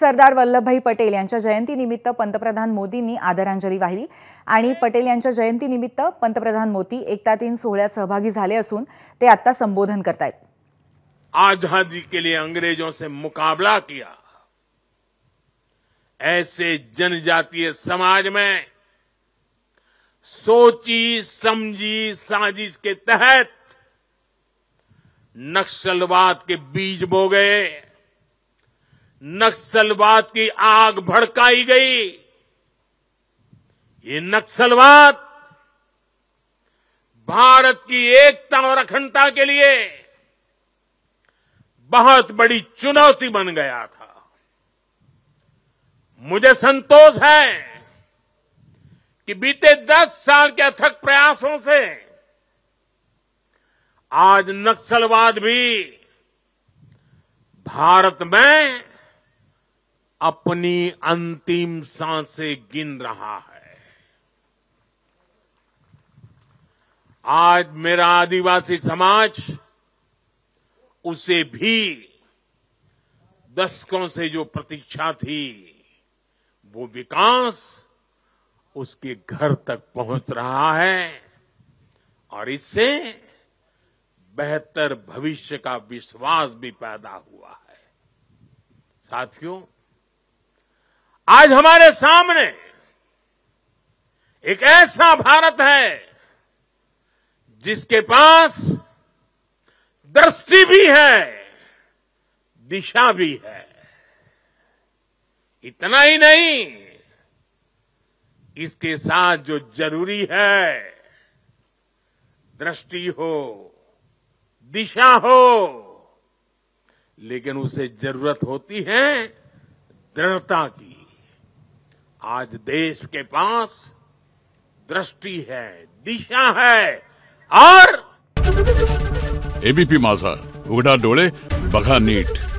सरदार वल्लभ भाई पटेल जयंती निमित्त पंप्रधान मोदी आदरांजलि वाली पटेल जयंती निमित्त पंप्रधान मोदी एकता तीन सोहळ्यात सहभागी आता संबोधन करता है आजादी के लिए अंग्रेजों से मुकाबला किया ऐसे जनजातीय समाज में सोची समझी साजिश के तहत नक्सलवाद के बीज बो गए नक्सलवाद की आग भड़काई गई ये नक्सलवाद भारत की एकता और अखंडता के लिए बहुत बड़ी चुनौती बन गया था मुझे संतोष है कि बीते दस साल के अथक प्रयासों से आज नक्सलवाद भी भारत में अपनी अंतिम सांसें गिन रहा है आज मेरा आदिवासी समाज उसे भी दशकों से जो प्रतीक्षा थी वो विकास उसके घर तक पहुंच रहा है और इससे बेहतर भविष्य का विश्वास भी पैदा हुआ है साथियों आज हमारे सामने एक ऐसा भारत है जिसके पास दृष्टि भी है दिशा भी है इतना ही नहीं इसके साथ जो जरूरी है दृष्टि हो दिशा हो लेकिन उसे जरूरत होती है दृढ़ता की आज देश के पास दृष्टि है दिशा है और एबीपी माझा उघडा डोळे बघा नीट